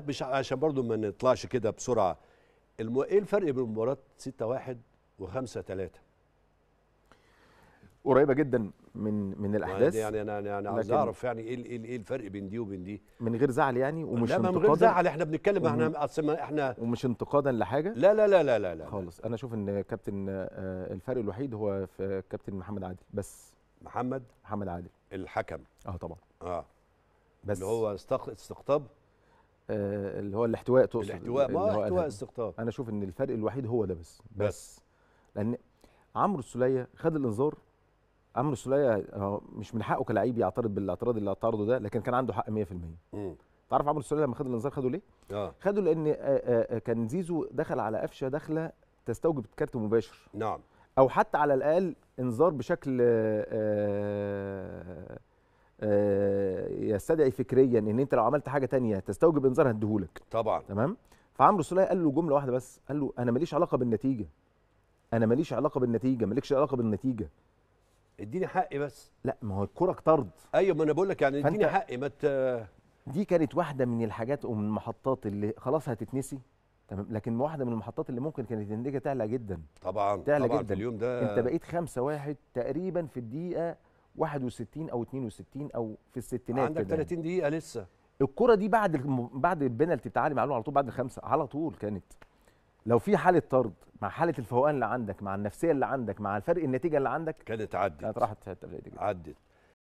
مش عشان برضو ما نطلعش كده بسرعه المو... ايه الفرق بين مباراه 6 1 و5 3 قريبه جدا من من يعني الاحداث يعني انا انا عايز اعرف يعني ايه إيه, ايه الفرق بين دي وبين دي من غير زعل يعني ومش لا من غير زعل احنا بنتكلم احنا احنا ومش انتقادا لحاجه لا لا لا لا لا, لا خالص انا اشوف ان كابتن آه، الفرق الوحيد هو في كابتن محمد عادل بس محمد محمد عادل الحكم اه طبعا اه بس اللي هو استقطاب آه، اللي هو الاحتواء تقصد الاحتواء ما احتواء استقطاب انا اشوف ان الفرق الوحيد هو ده بس بس, بس. لان عمرو السوليه خد الانذار عمرو السوليه مش من حقه كلاعب يعترض بالاعتراض اللي اعترضه ده لكن كان عنده حق 100% امم تعرف عمرو السوليه لما خد الانذار خده ليه؟ اه خده لان آه، آه، كان زيزو دخل على قفشه داخله تستوجب كارت مباشر نعم او حتى على الاقل انذار بشكل آآ يستدعي فكريا ان انت لو عملت حاجه تانية تستوجب انذار هديهولك طبعا تمام فعمرو السوليه قال له جمله واحده بس قال له انا ماليش علاقه بالنتيجه انا ماليش علاقه بالنتيجه مالكش علاقه بالنتيجه اديني حقي بس لا ما هو الكوره طرد ايوه ما انا بقول لك يعني اديني حقي ما مت... دي كانت واحده من الحاجات ومن المحطات اللي خلاص هتتنسي تمام لكن واحده من المحطات اللي ممكن كانت النتيجه تعلى جدا طبعا تعلى طبعا جدا اليوم ده انت بقيت 5 واحد تقريبا في الدقيقه 61 او 62 او في الستينات عندك 30 دقيقه لسه الكره دي بعد الم... بعد البنالتي تعالي معلومه على طول بعد الخمسه على طول كانت لو في حاله طرد مع حاله الفوقان اللي عندك مع النفسيه اللي عندك مع الفرق النتيجه اللي عندك كانت عدت كانت راحت عدت